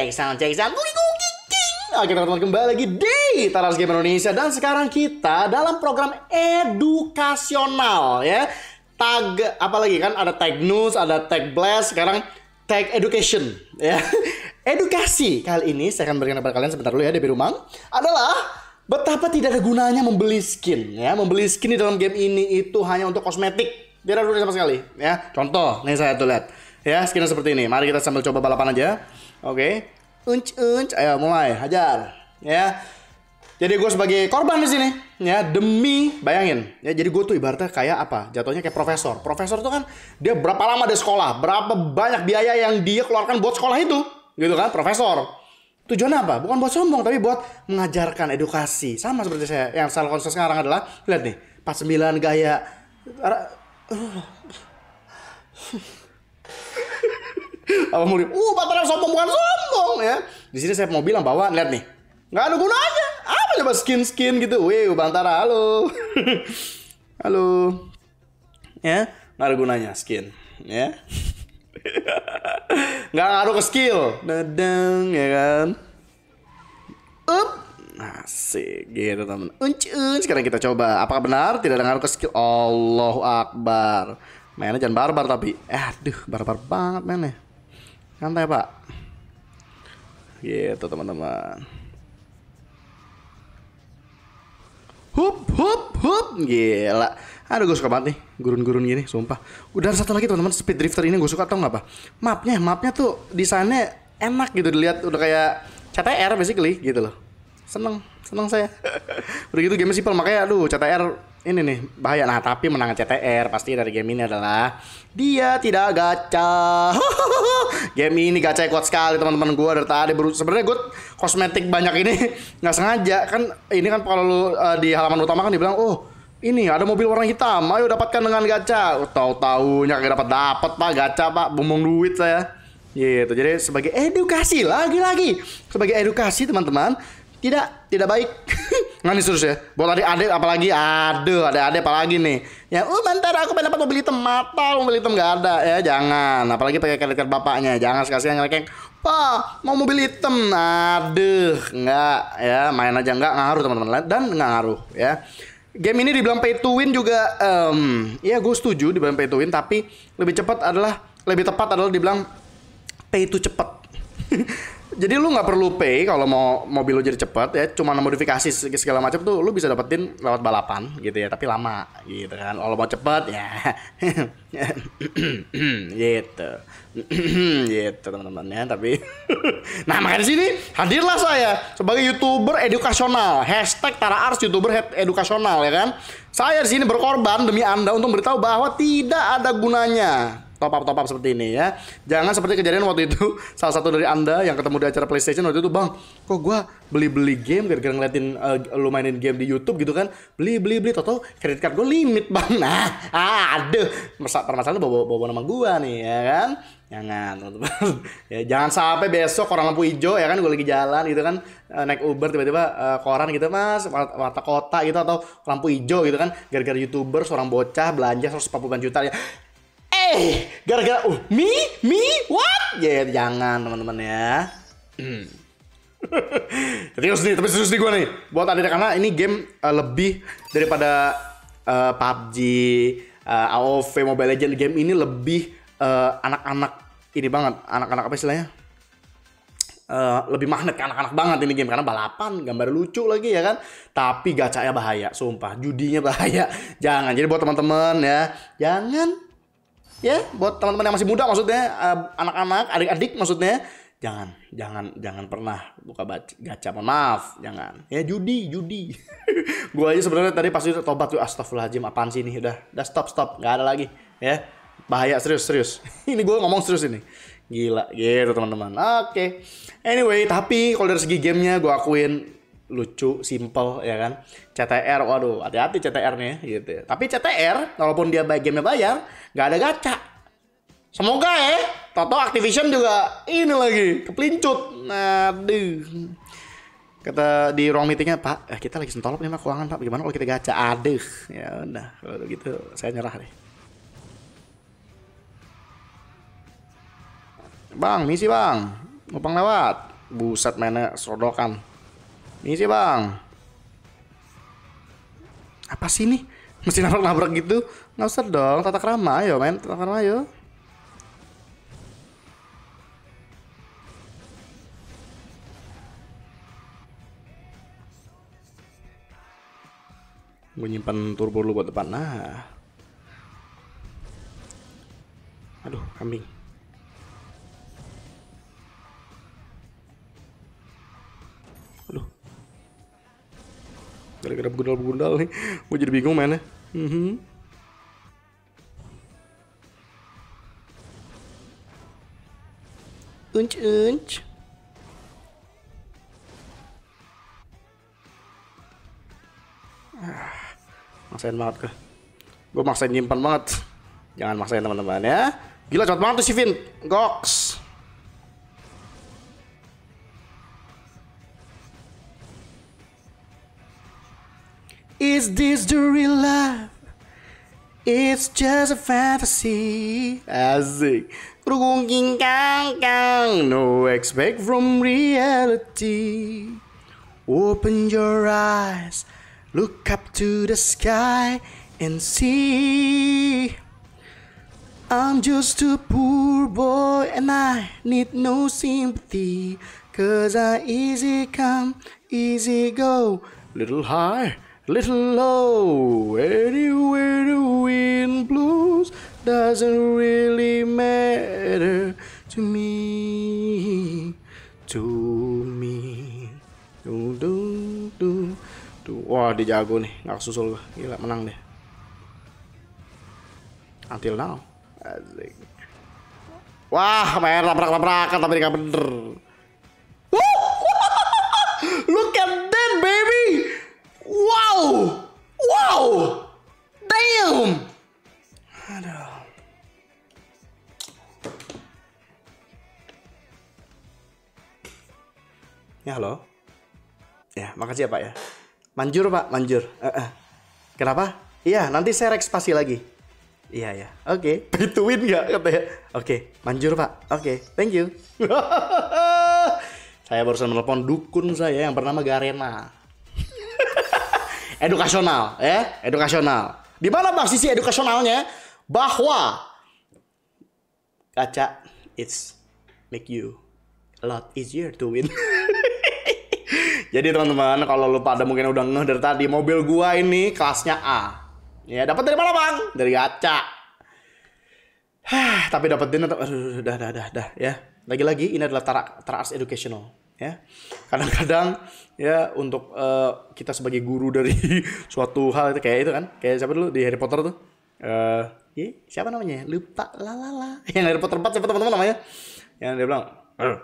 Cek sound, cek sound. Oke teman-teman kembali lagi di Taras Game Indonesia dan sekarang kita dalam program edukasional ya. Tag apalagi kan ada tag news, ada tag blast, sekarang tag education ya. Edukasi kali ini saya akan berikan kepada kalian sebentar dulu ya di rumah adalah betapa tidak ada gunanya membeli skin ya membeli skin di dalam game ini itu hanya untuk kosmetik tidak ada sama sekali ya contoh nih saya tuh lihat ya skinnya seperti ini mari kita sambil coba balapan aja oke unc unc ayo mulai hajar ya jadi gue sebagai korban di sini ya demi bayangin ya jadi gue tuh ibaratnya kayak apa jatuhnya kayak profesor profesor tuh kan dia berapa lama di sekolah berapa banyak biaya yang dia keluarkan buat sekolah itu gitu kan profesor tujuan apa bukan buat sombong tapi buat mengajarkan edukasi sama seperti saya yang salah konsep sekarang adalah lihat nih 49 gaya apa mulia uh Batara sombong bukan sombong ya di sini saya mau bilang bahwa lihat nih nggak ada gunanya apa coba skin skin gitu wih Bantara halo halo ya nggak ada gunanya skin ya nggak ngaruh ke skill dadang ya kan up asik gitu teman unc unc sekarang kita coba apakah benar tidak ada ngaruh ke skill Allahu Akbar mainnya jangan barbar tapi eh, aduh barbar banget mainnya santai pak gitu teman-teman hup hup hup gila aduh gue suka banget nih gurun-gurun gini sumpah udah satu lagi teman-teman speed drifter ini gue suka tau gak apa mapnya mapnya tuh desainnya enak gitu dilihat udah kayak CTR basically gitu loh seneng seneng saya udah gitu game simple makanya aduh CTR ini nih bahaya nah tapi menang CTR pasti dari game ini adalah dia tidak gacha game ini gacha kuat sekali teman-teman gue dari tadi sebenarnya gue kosmetik banyak ini nggak sengaja kan ini kan kalau lu, uh, di halaman utama kan dibilang oh ini ada mobil warna hitam ayo dapatkan dengan gacha oh, tahu-tahunya kagak dapat dapat pak gacha pak bumbung duit saya gitu jadi sebagai edukasi lagi-lagi sebagai edukasi teman-teman tidak tidak baik Nggak nih serius ya. Buat adik-adik apalagi aduh ada adik apalagi nih. Ya, uh bentar aku pengen dapat mobil hitam mata, mobil hitam nggak ada ya jangan. Apalagi pakai kredit bapaknya, jangan sekali yang ngelekeng. Pa, mau mobil hitam. Aduh, nggak ya, main aja nggak ngaruh teman-teman dan nggak ngaruh ya. Game ini dibilang pay to win juga, um, ya gue setuju dibilang pay to win, tapi lebih cepat adalah lebih tepat adalah dibilang pay to cepat. jadi lu nggak perlu pay kalau mau mobil lu jadi cepet ya cuma modifikasi segala macam tuh lu bisa dapetin lewat balapan gitu ya tapi lama gitu kan kalau mau cepet ya gitu gitu teman-teman ya tapi nah makanya sini hadirlah saya sebagai youtuber edukasional hashtag Tara Ars youtuber edukasional ya kan saya di sini berkorban demi anda untuk beritahu bahwa tidak ada gunanya top up top up seperti ini ya. Jangan seperti kejadian waktu itu salah satu dari anda yang ketemu di acara PlayStation waktu itu bang, kok gue beli beli game gara-gara ngeliatin uh, lu mainin game di YouTube gitu kan, beli beli beli, total kredit card gue limit bang. Nah, ah, aduh, permasalahan bawa bawa nama gue nih ya kan jangan teman-teman ya jangan sampai besok orang lampu hijau ya kan gue lagi jalan gitu kan eh, naik Uber tiba-tiba uh, koran gitu mas mata kota gitu atau lampu hijau gitu kan gara-gara youtuber seorang bocah belanja 140 juta ya eh gara-gara uh me me what ya yeah, jangan teman-teman ya hmm. serius nih tapi serius nih gue nih buat adik karena ini game uh, lebih daripada uh, eh, PUBG uh, eh, AOV Mobile Legend game ini lebih anak-anak uh, ini banget anak-anak apa istilahnya Uh, lebih magnet ke anak-anak banget ini game karena balapan gambar lucu lagi ya kan tapi gacanya bahaya sumpah judinya bahaya jangan jadi buat teman-teman ya jangan ya buat teman-teman yang masih muda maksudnya eh, anak-anak uh, adik-adik maksudnya jangan jangan jangan pernah buka baca, gacha mohon maaf jangan ya judi judi gue aja sebenarnya tadi pasti tobat tuh astagfirullahaladzim apaan sih ini udah udah stop stop nggak ada lagi ya bahaya serius serius ini gue ngomong serius ini gila gitu teman-teman oke okay. anyway tapi kalau dari segi gamenya gue akuin lucu, simple ya kan. CTR, waduh, hati-hati CTR-nya gitu. Ya. Tapi CTR, walaupun dia game bayar, nggak ada gacha. Semoga ya, Toto Activision juga ini lagi kepelincut. Aduh. Kata di ruang meetingnya, Pak, eh, kita lagi sentolop nih mah keuangan Pak. Gimana kalau kita gacha? Aduh, ya udah kalau gitu saya nyerah deh. Bang, misi bang, numpang lewat. Buset mainnya sodokan. Ini sih bang. Apa sih ini? Mesti nabrak-nabrak gitu? Nggak usah dong, tata kerama ayo main tata kerama ayo. Gue nyimpan turbo lu buat depan. Nah. Aduh, kambing. gara-gara begundal-begundal nih gue jadi bingung mainnya mm -hmm. unc unc ah, maksain banget ke, gue maksain nyimpan banget jangan maksain teman-teman ya gila cepat banget tuh si Vin goks Is this the real life? It's just a fantasy. Asik. No expect from reality. Open your eyes, look up to the sky and see. I'm just a poor boy and I need no sympathy. Cause I easy come, easy go, little high. little low anywhere the wind blows doesn't really matter to me to me dung do dung dung wah dia jago nih nggak susul gue gila menang deh until now Asik. wah main laprak-laprakan tapi nggak bener Woo! kasih ya Pak ya. Manjur Pak, manjur. Uh -uh. Kenapa? Iya, nanti saya rekspasi lagi. Iya ya. Oke, okay. pay to win nggak Oke, okay. manjur Pak. Oke, okay. thank you. saya barusan menelpon dukun saya yang bernama Garena. edukasional, ya, edukasional. Di mana Pak sisi edukasionalnya? Bahwa kaca it's make you a lot easier to win. Jadi teman-teman, kalau lu pada mungkin udah ngeh dari tadi, mobil gua ini kelasnya A. Ya, dapat dari mana, Bang? Dari kaca. Hah, tapi dapetin atau aduh, dah, dah, dah, dah, ya. Lagi-lagi ini adalah tarak taras educational, ya. Kadang-kadang ya untuk uh, kita sebagai guru dari suatu hal itu kayak itu kan, kayak siapa dulu di Harry Potter tuh? Eh, uh, siapa namanya? Lupa, lalala. Yang Harry Potter 4 siapa teman-teman namanya? Yang dia bilang,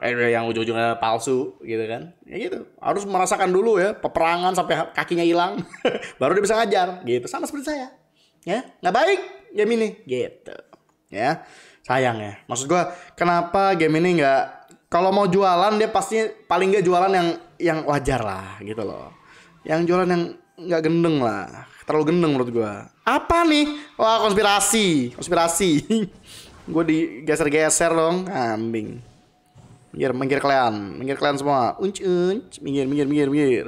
yang ujung-ujungnya palsu gitu kan ya gitu harus merasakan dulu ya peperangan sampai kakinya hilang baru dia bisa ngajar gitu sama seperti saya ya nggak baik game ini gitu ya sayang ya maksud gua kenapa game ini nggak kalau mau jualan dia pasti paling nggak jualan yang yang wajar lah gitu loh yang jualan yang nggak gendeng lah terlalu gendeng menurut gua. apa nih wah konspirasi konspirasi gue digeser-geser dong kambing Minggir, minggir kalian. Minggir kalian semua. Unc, unc. Minggir, minggir, minggir, minggir.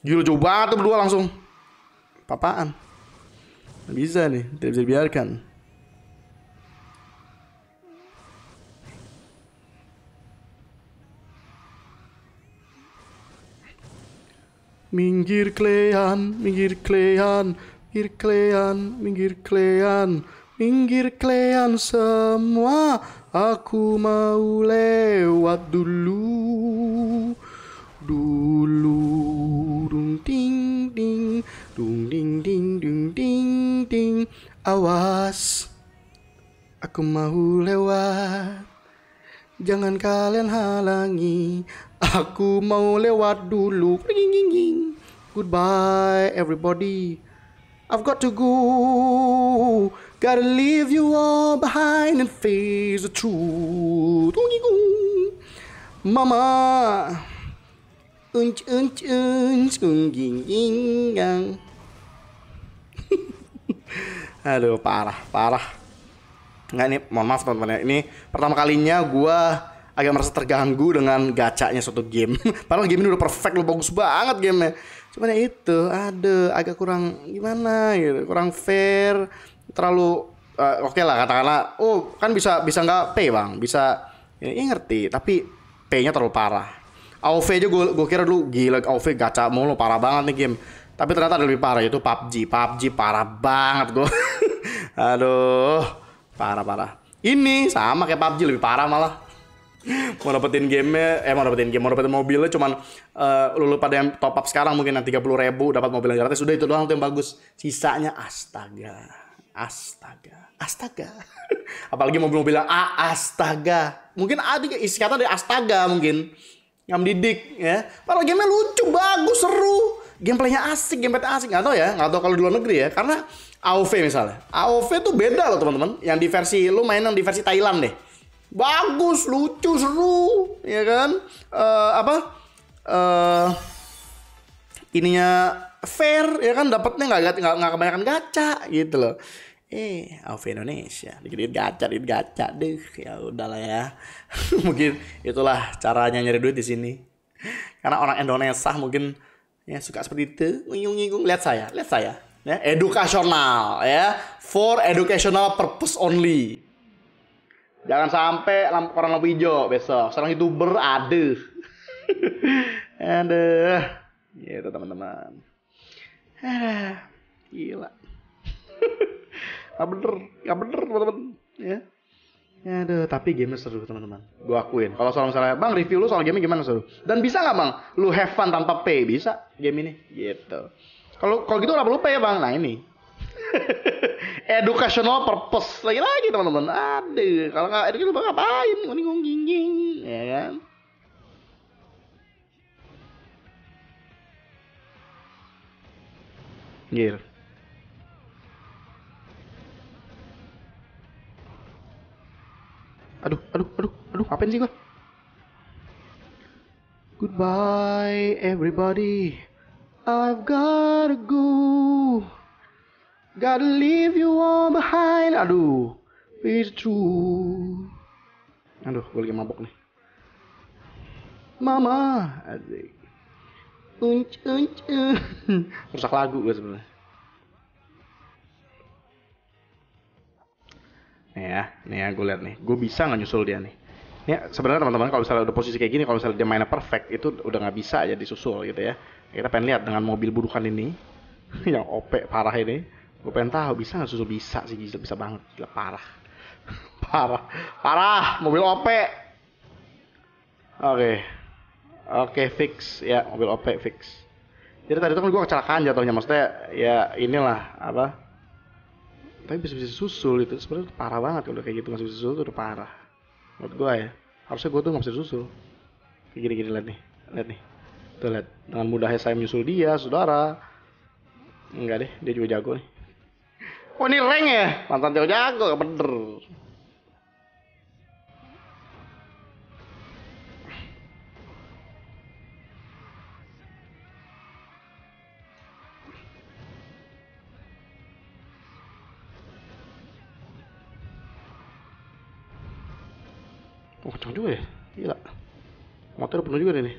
Gila jauh banget tuh berdua langsung. Papaan. Nggak bisa nih, tidak bisa dibiarkan. Minggir klean, minggir klean, minggir klean, minggir klean. Minggir klean semua, aku mau lewat dulu. Dulu dung ding ding, dung ding ding dung ding ding. Awas, aku mau lewat. Jangan kalian halangi, aku mau lewat dulu. Goodbye everybody. I've got to go. Gotta leave you all behind and face the truth. Mama. Unch, unch, unch, ungging Aduh parah parah. Nggak nih, mohon maaf teman-teman ya. Ini pertama kalinya gue agak merasa terganggu dengan gacanya suatu game. Padahal game ini udah perfect, udah bagus banget gamenya. Cuman ya itu, ada agak kurang gimana gitu, kurang fair terlalu uh, oke okay lah katakanlah oh kan bisa bisa nggak P bang bisa ini ya, ya, ngerti tapi P-nya terlalu parah AOV aja gue gue kira dulu gila AOV gaca mulu parah banget nih game tapi ternyata ada lebih parah yaitu PUBG PUBG parah banget gue aduh parah parah ini sama kayak PUBG lebih parah malah mau dapetin game eh mau dapetin game mau dapetin mobilnya cuman uh, eh, lulu pada yang top up sekarang mungkin yang tiga puluh ribu dapat mobil yang gratis sudah itu doang tuh yang bagus sisanya astaga astaga. Astaga. Apalagi mobil-mobil yang A, astaga. Mungkin A juga isi kata dari astaga mungkin. Yang didik ya. Padahal gamenya lucu, bagus, seru. Gameplaynya asik, gameplaynya asik. Gak tau ya, gak tau kalau di luar negeri ya. Karena AOV misalnya. AOV tuh beda loh teman-teman. Yang di versi, lu main yang di versi Thailand deh. Bagus, lucu, seru. Ya kan? Uh, apa? Uh, ininya fair ya kan dapatnya nggak nggak nggak kebanyakan gaca gitu loh eh AV Indonesia dikit-dikit gacha dikit gacha deh ya udahlah ya mungkin itulah caranya nyari duit di sini karena orang Indonesia mungkin ya suka seperti itu ngung ngung lihat saya lihat saya ya edukasional ya for educational purpose only jangan sampai lamp orang lampu hijau besok seorang youtuber ada ada gitu teman-teman Ah, gila. Gak bener, gak bener teman-teman. Ya. ya Aduh, tapi game seru teman-teman. gua akuin. Kalau soal misalnya, bang review lu soal game gimana seru? Dan bisa nggak bang? Lu have fun tanpa pay bisa game ini? Gitu. Kalau kalau gitu kenapa perlu pay ya bang? Nah ini. Educational purpose lagi-lagi teman-teman. Aduh, kalau nggak educational ngapain? Nguning-nguning, ya kan? Gear. Aduh, aduh, aduh, aduh, ngapain sih gua? Goodbye everybody. I've gotta go. Gotta leave you all behind. Aduh, it's true. Aduh, gue lagi mabok nih. Mama, asik unc unc rusak lagu gue sebenarnya nih ya nih ya gue lihat nih gue bisa nggak nyusul dia nih ini ya, sebenarnya teman-teman kalau misalnya udah posisi kayak gini kalau misalnya dia mainnya perfect itu udah nggak bisa ya disusul gitu ya kita pengen lihat dengan mobil burukan ini yang OP parah ini gue pengen tahu bisa nggak susul bisa sih bisa, bisa banget gila parah parah parah mobil OP oke okay. Oke, okay, fix ya, mobil OP fix. Jadi tadi itu kan gue kecelakaan jatuhnya, maksudnya ya inilah apa? Tapi bisa-bisa susul itu sebenarnya parah banget kalau kayak gitu masih bisa susul itu udah parah. Menurut gue ya, harusnya gue tuh nggak bisa susul. Kayak gini-gini lihat nih, lihat nih. Tuh lihat, dengan mudahnya saya menyusul dia, saudara. Enggak deh, dia juga jago nih. Oh ini reng ya, mantan jago-jago, bener. motor penuh juga nih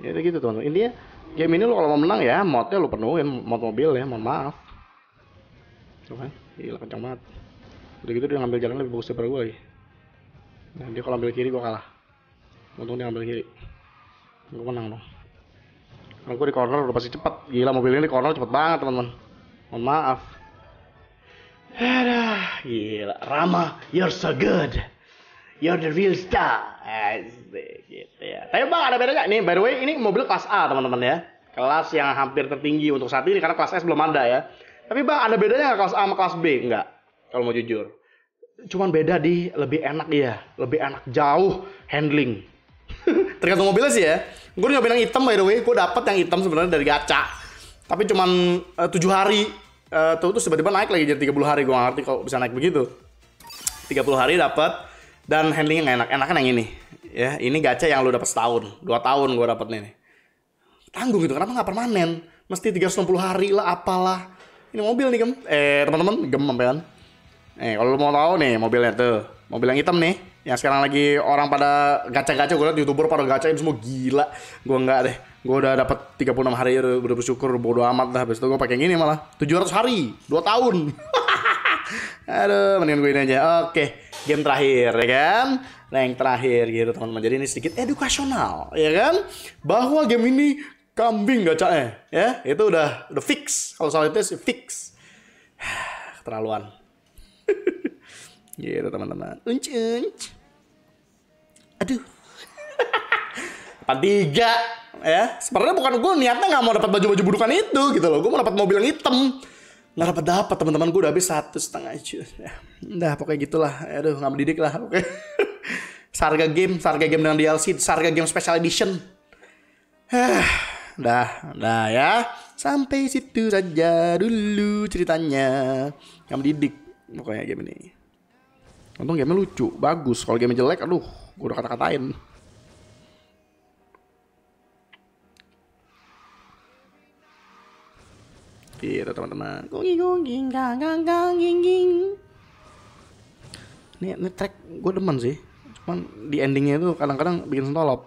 ya udah gitu teman-teman intinya game ini lo kalau mau menang ya modnya lo penuhin mod mobil ya mohon maaf tuh kan gila kencang banget udah gitu dia ngambil jalan lebih bagus daripada gue lagi nah dia kalau ambil kiri gue kalah untung dia ngambil kiri gue menang dong kalau gue di corner udah pasti cepat. gila mobilnya di corner cepat banget teman-teman mohon maaf Ada, gila Rama you're so good You're the real star. Asik eh, gitu ya. Tapi Bang ada bedanya nih. By the way ini mobil kelas A teman-teman ya. Kelas yang hampir tertinggi untuk saat ini karena kelas S belum ada ya. Tapi Bang ada bedanya nggak kelas A sama kelas B? nggak? Kalau mau jujur. Cuman beda di lebih enak ya, lebih enak jauh handling. Tergantung mobilnya sih ya. Gue nyobain yang hitam by the way, gue dapet yang hitam sebenarnya dari gacha. Tapi cuman eh, tujuh hari uh, tuh terus tiba-tiba naik lagi jadi 30 hari gue nggak ngerti kok bisa naik begitu 30 hari dapat dan handlingnya nggak enak enakan yang ini ya ini gacha yang lu dapat setahun dua tahun gue dapet nih tanggung gitu kenapa nggak permanen mesti 360 hari lah apalah ini mobil nih gem eh teman-teman gem sampai kan eh kalau lu mau tahu nih mobilnya tuh mobil yang hitam nih yang sekarang lagi orang pada gacha-gacha gue liat youtuber pada ini semua gila gue nggak deh gue udah dapat 36 hari udah, udah bersyukur bodo amat lah, habis itu gue pakai ini malah 700 hari dua tahun aduh mendingan gue ini aja oke okay game terakhir ya kan nah yang terakhir gitu teman-teman jadi ini sedikit edukasional ya kan bahwa game ini kambing gacanya eh, ya itu udah udah fix kalau soal itu sih fix Terlaluan. gitu teman-teman unc unc aduh empat tiga ya sebenarnya bukan gue niatnya nggak mau dapat baju-baju budukan itu gitu loh gue mau dapat mobil yang hitam nggak dapat dapat teman-teman gue udah habis satu setengah aja ya. udah pokoknya gitulah ya, aduh nggak mendidik lah oke sarga game sarga game dengan DLC sarga game special edition Hah, dah dah ya sampai situ saja dulu ceritanya nggak mendidik pokoknya game ini untung game lucu bagus kalau game jelek aduh gue udah kata-katain Gitu teman-teman. Gongging gongging gang gang Ini, ini track gue demen sih. Cuman di endingnya itu kadang-kadang bikin sentolop.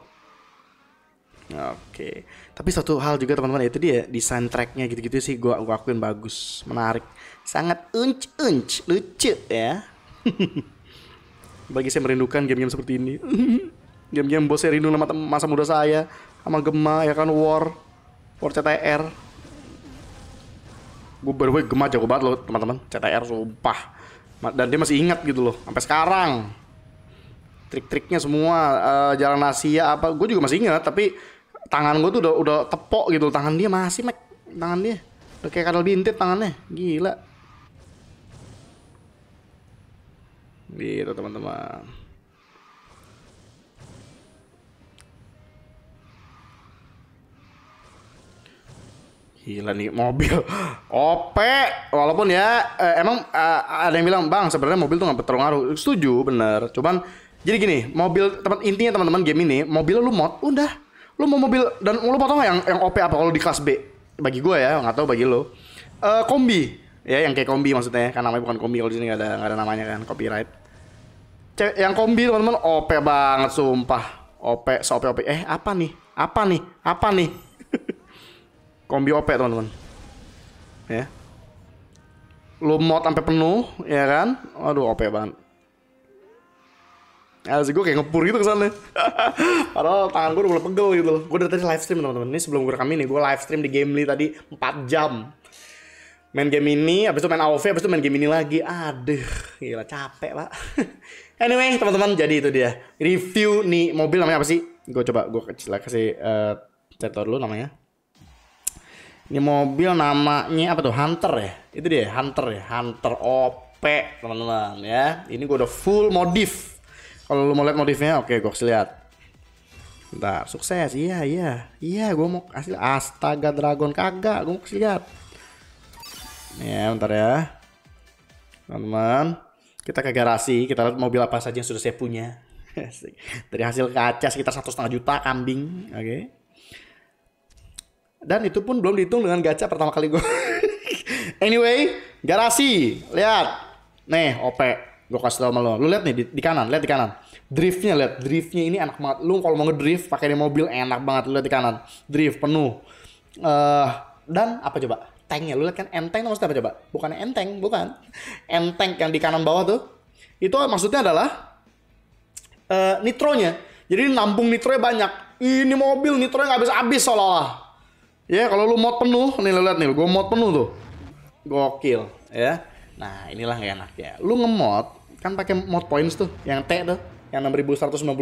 Oke. Tapi satu hal juga teman-teman itu dia desain tracknya gitu-gitu sih gue gua akuin bagus, menarik. Sangat unc unc, lucu ya. Bagi saya merindukan game-game seperti ini. game-game bos saya rindu sama masa muda saya, sama Gema ya kan War, War CTR gue baru gue gemar gemah jago banget loh teman-teman CTR sumpah dan dia masih ingat gitu loh sampai sekarang trik-triknya semua uh, jalan Asia apa gue juga masih ingat tapi tangan gue tuh udah udah tepok gitu tangan dia masih mek tangan dia udah kayak kadal bintit tangannya gila gitu teman-teman Gila nih mobil OP walaupun ya eh, emang eh, ada yang bilang bang sebenarnya mobil tuh nggak berpengaruh setuju bener cuman jadi gini mobil teman intinya teman-teman game ini mobil lu mod udah lu mau mobil dan lu potong nggak yang yang OP apa kalau di kelas B bagi gue ya nggak tau bagi lo eh, kombi ya yang kayak kombi maksudnya Karena namanya bukan kombi kalau di sini nggak ada nggak ada namanya kan copyright Ce yang kombi teman-teman OP banget sumpah OP so OP OP eh apa nih apa nih apa nih Kombi OP teman-teman. Ya. Lu mod sampai penuh, ya kan? Aduh OP banget. Ya, sih gue kayak ngepur gitu kesana. Padahal tangan gue udah mulai pegel gitu Gue udah tadi live stream teman-teman Ini sebelum gue rekam ini Gue live stream di Gamely tadi 4 jam Main game ini Abis itu main AOV Abis itu main game ini lagi Aduh Gila capek pak Anyway teman-teman Jadi itu dia Review nih mobil namanya apa sih Gue coba Gue kasih uh, eh, Cek dulu namanya ini mobil namanya apa tuh? Hunter ya? Itu dia Hunter ya? Hunter OP teman-teman ya. Ini gua udah full modif. Kalau lu mau lihat modifnya, oke gua kasih lihat. Bentar, sukses. Iya, iya. Iya, gua mau kasih Astaga Dragon kagak, gua mau kasih lihat. Ya, bentar ya. Teman-teman, kita ke garasi, kita lihat mobil apa saja yang sudah saya punya. Dari hasil kaca sekitar satu setengah juta kambing, oke. Okay. Dan itu pun belum dihitung dengan gacha pertama kali gue. anyway, garasi. Lihat. Nih, OP. Gue kasih tau sama lo. Lo lihat nih di, di kanan, lihat di kanan. Driftnya lihat, driftnya ini enak banget. Lu kalau mau ngedrift pakai di mobil enak banget. Lo lihat di kanan. Drift penuh. Uh, dan apa coba? Tanknya lo lihat kan enteng maksudnya apa coba? Bukan enteng, bukan. Enteng yang di kanan bawah tuh. Itu maksudnya adalah uh, nitronya. Jadi nampung nitronya banyak. Ini mobil nitronya nggak habis-habis seolah-olah Ya, yeah, kalau lu mod penuh, nih lu lihat nih, gue mod penuh tuh. Gokil, ya. Nah, inilah yang enak ya. Lu ngemod kan pakai mod points tuh, yang T tuh, yang 6192.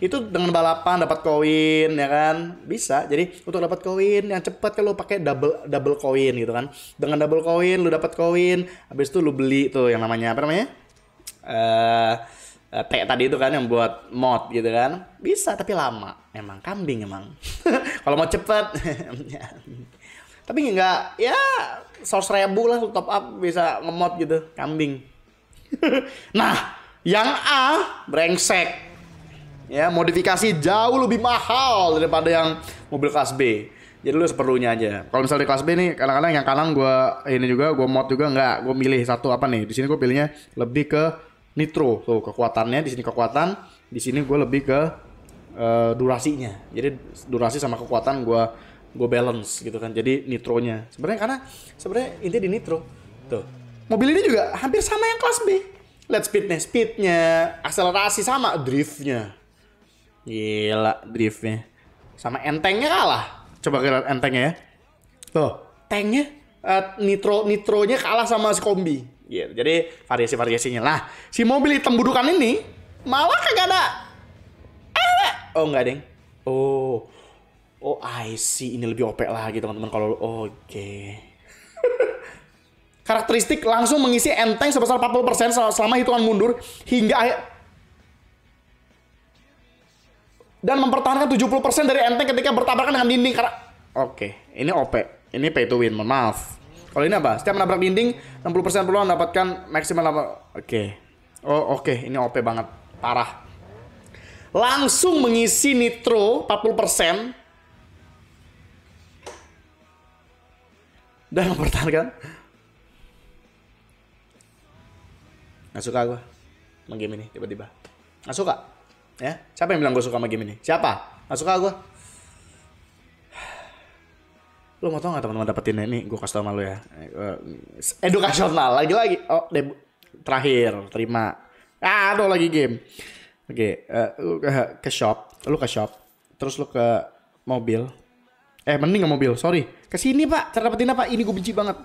Itu dengan balapan dapat koin ya kan. Bisa. Jadi untuk dapat koin yang cepat kalau pakai double double koin gitu kan. Dengan double koin lu dapat koin, habis itu lu beli tuh yang namanya apa namanya? Eh uh, Eh, T tadi itu kan yang buat mod gitu kan bisa tapi lama emang kambing emang kalau mau cepet tapi nggak ya sos ribu lah top up bisa ngemot gitu kambing nah yang A brengsek ya modifikasi jauh lebih mahal daripada yang mobil kelas B jadi lu seperlunya aja kalau misalnya di kelas B nih kadang-kadang yang kanan gue ini juga gue mod juga nggak gue milih satu apa nih di sini gue pilihnya lebih ke nitro tuh kekuatannya di sini kekuatan di sini gue lebih ke uh, durasinya jadi durasi sama kekuatan gue gue balance gitu kan jadi nitronya sebenarnya karena sebenarnya intinya di nitro tuh mobil ini juga hampir sama yang kelas B let's speednya speednya akselerasi sama driftnya gila driftnya sama entengnya kalah coba lihat entengnya ya tuh tanknya uh, eh, nitro nitronya kalah sama si kombi yeah, Jadi variasi-variasinya. lah. si mobil hitam budukan ini malah kagak ada. Eh, eh. oh enggak, Deng. Oh. Oh, I see. Ini lebih OP gitu, teman-teman. Kalau oke. Okay. Karakteristik langsung mengisi enteng sebesar 40% selama hitungan mundur hingga akhir dan mempertahankan 70% dari enteng ketika bertabrakan dengan dinding karena oke, okay. ini OP. Ini pay to win, maaf. Kalau ini apa? Setiap menabrak dinding, 60% peluang mendapatkan maksimal apa? Oke. Okay. Oh, oke. Okay. Ini OP banget. Parah. Langsung mengisi nitro 40%. Dan mempertahankan. Gak suka gue sama game ini tiba-tiba. Gak suka. Ya, siapa yang bilang gue suka sama game ini? Siapa? Gak suka gue lo mau tau gak teman-teman dapetin ini gue kasih tau sama ya eh, edukasional lagi-lagi oh deh terakhir terima aduh lagi game oke okay, uh, eh, ke, eh, ke shop lo ke shop terus lo ke mobil eh mending ke mobil sorry ke sini pak cara dapetin apa ini gue benci banget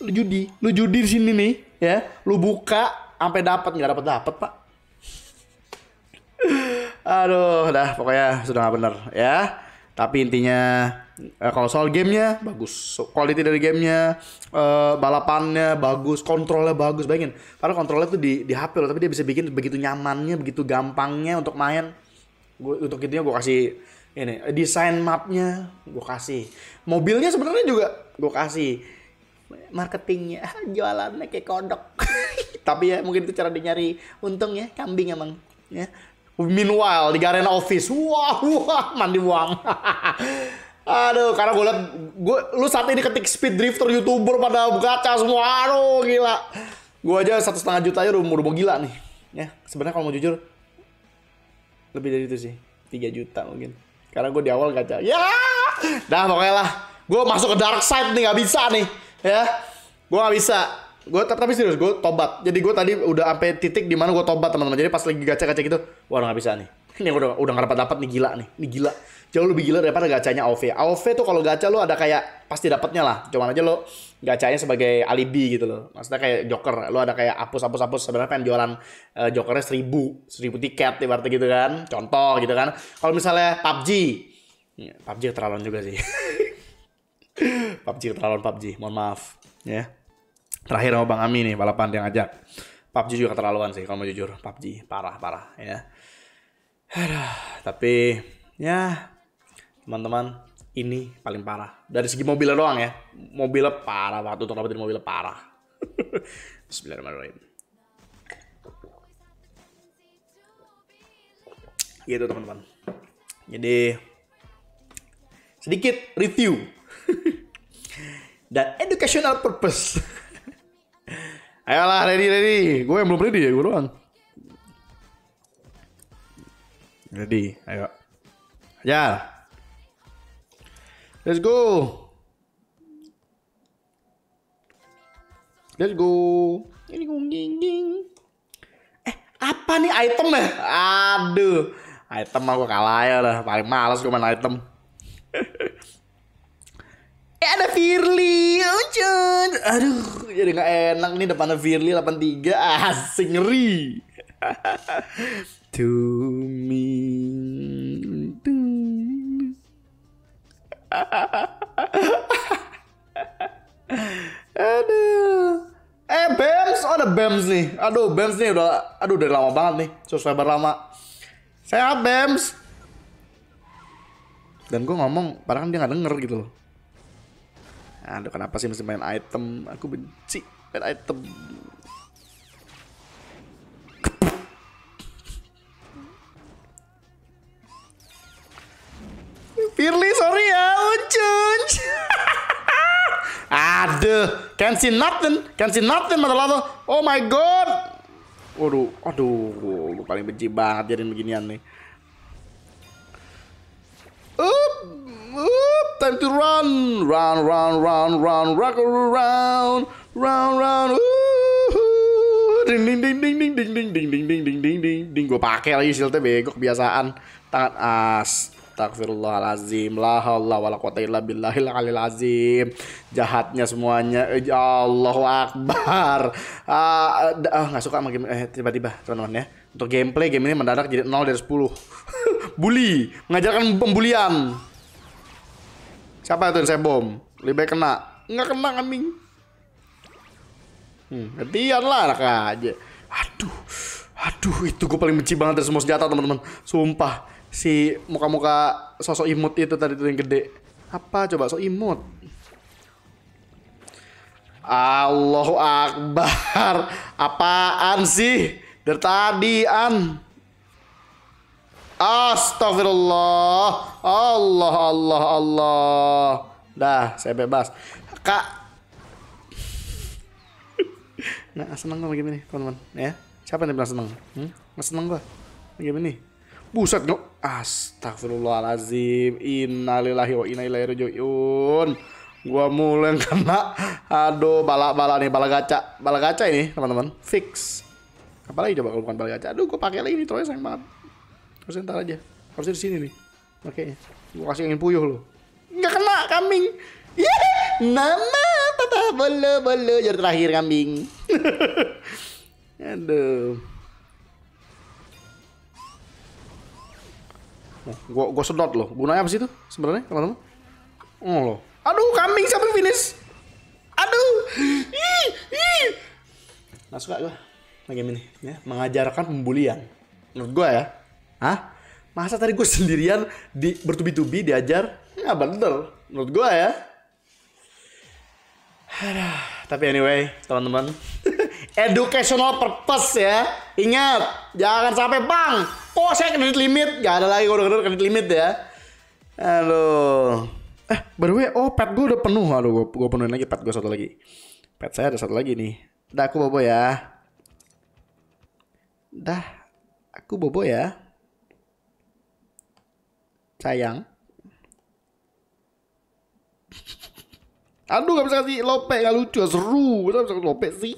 lu judi lu judi di sini nih ya lu buka sampai dapat nggak dapat dapat pak aduh dah pokoknya sudah nggak bener ya tapi intinya eh, kalau soal gamenya bagus so, quality dari gamenya eh, balapannya bagus kontrolnya bagus bayangin padahal kontrolnya tuh di, di HP loh tapi dia bisa bikin begitu nyamannya begitu gampangnya untuk main gua, untuk intinya gue kasih ini desain mapnya gue kasih mobilnya sebenarnya juga gue kasih marketingnya jualannya kayak kodok tapi ya mungkin itu cara dia nyari untung ya kambing emang ya Meanwhile di Garden Office, wah wah mandi uang. aduh, karena gue liat, gue lu saat ini ketik speed drifter youtuber pada gacha semua, aduh gila. Gue aja satu setengah juta aja udah, umur mau gila nih. Ya sebenarnya kalau mau jujur lebih dari itu sih, tiga juta mungkin. Karena gue di awal gacha, ya. Dah pokoknya lah, gue masuk ke dark side nih, gak bisa nih, ya. Gue gak bisa gue tapi serius gue tobat jadi gue tadi udah sampai titik di mana gue tobat teman-teman jadi pas lagi gacha-gacha gitu wah nggak bisa nih ini udah udah nggak dapat dapat nih gila nih ini gila jauh lebih gila daripada gacanya AOV AOV tuh kalau gacha lo ada kayak pasti dapatnya lah cuman aja lo gacanya sebagai alibi gitu lo maksudnya kayak joker lo ada kayak hapus hapus hapus sebenarnya pengen jualan uh, jokernya seribu seribu tiket ibaratnya gitu kan contoh gitu kan kalau misalnya PUBG iya, PUBG terlalu juga sih PUBG terlalu PUBG mohon maaf ya yeah terakhir sama Bang Ami nih balapan yang ajak PUBG juga keterlaluan sih kalau mau jujur. PUBG parah-parah ya. Aduh, tapi ya teman-teman ini paling parah. Dari segi mobilnya doang ya. Mobilnya parah waktu tuh dapetin mobilnya parah. Bismillahirrahmanirrahim. Gitu teman-teman. Jadi sedikit review dan educational purpose. Ayolah, ready, ready. Gue yang belum ready ya, gue doang. Ready, ayo. Ya. Let's go. Let's go. Ini gungging. Eh, apa nih item itemnya? Aduh. Item aku kalah ya lah. Paling males gue main item. Eh ada Firly, Ucun. Aduh, jadi gak enak nih depan Firly 83 ah, asing ngeri. to me. To me. Aduh. Eh Bams, oh, ada Bams nih. Aduh Bams nih udah, aduh udah lama banget nih subscriber lama. Sehat Bams. Dan gue ngomong, padahal kan dia nggak denger gitu loh. Aduh kenapa sih mesti main item Aku benci main item Firly sorry ya Uncun Aduh can't see nothing can't see nothing mother lover Oh my god Waduh Aduh Gue paling benci banget jadi beginian nih time to run, run, run, run, run, rock around, run, run, ding, ding, ding, ding, ding, ding, ding, ding, ding, ding, ding, ding, ding, ding, gue pakai lagi shieldnya bego kebiasaan tangan as Astagfirullahalazim La haula wala quwata illa billahil alil azim Jahatnya semuanya Ya Allah Akbar Ah uh, uh, Gak suka sama game eh, Tiba-tiba teman-teman ya Untuk gameplay game ini mendadak jadi 0 dari 10 Bully Mengajarkan pembulian Siapa tuh yang saya bom? Lebih baik kena. Nggak kena kambing. Hmm, gantian lah anak aja. Aduh. Aduh, itu gue paling benci banget dari semua senjata, teman-teman. Sumpah, si muka-muka sosok imut itu tadi tuh yang gede. Apa coba sosok imut? Allahu Akbar. Apaan sih? Dari tadi, An. Astagfirullah. Allah, Allah, Allah. Dah, saya bebas. Kak. Nah, seneng gue begini, teman-teman. Ya. Siapa yang bilang seneng? Hmm? Nggak seneng gue. Begini. Buset, no. Astagfirullahaladzim. Innalillahi wa inna ilaihi rujuyun. Gua mulai kena aduh balak-balak nih, bala gaca. Bala gaca ini, teman-teman. Fix. Apalagi coba kalau bukan bala gaca. Aduh, gue pakai lagi nih, terus sayang banget harusnya ntar aja harusnya di sini nih makanya gue kasih angin puyuh lo nggak kena kambing iya. nama tata bolo bolo jadi terakhir kambing aduh nah, gua, gua sedot loh. Gunanya apa sih itu sebenarnya teman-teman? Oh loh. Aduh, kambing siapa yang finish. Aduh. Ih, ih. Nah, suka gua game ini ya, mengajarkan pembulian. Menurut gua ya. Hah? Masa tadi gue sendirian di bertubi-tubi diajar? Nggak ya, bener, menurut gue ya. Tapi anyway, teman-teman, educational purpose ya. Ingat, jangan sampai bang, oh saya kredit limit, Gak ada lagi gue denger kredit limit ya. Aduh. Eh, by the way, oh pet gue udah penuh. Aduh, gue, gue penuhin lagi pet gue satu lagi. Pet saya ada satu lagi nih. Dah, aku bobo ya. Dah, aku bobo ya. Sayang. Aduh gak bisa kasih lope gak lucu seru gak bisa kasih lope sih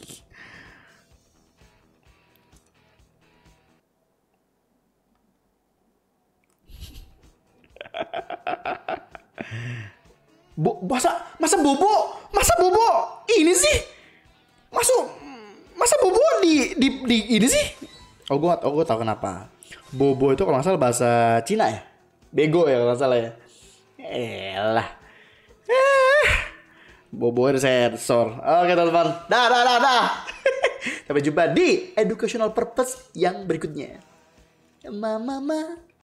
Bo masa masa bobo masa bobo ini sih masuk masa bobo di di, di ini sih oh gue oh gue tau kenapa bobo itu kalau nggak salah bahasa Cina ya Bego ya kalau salah ya. Elah. Eh. Boboin sensor. Oke teman-teman. Dah, dah, dah, dah. Sampai jumpa di educational purpose yang berikutnya. Mama, mama.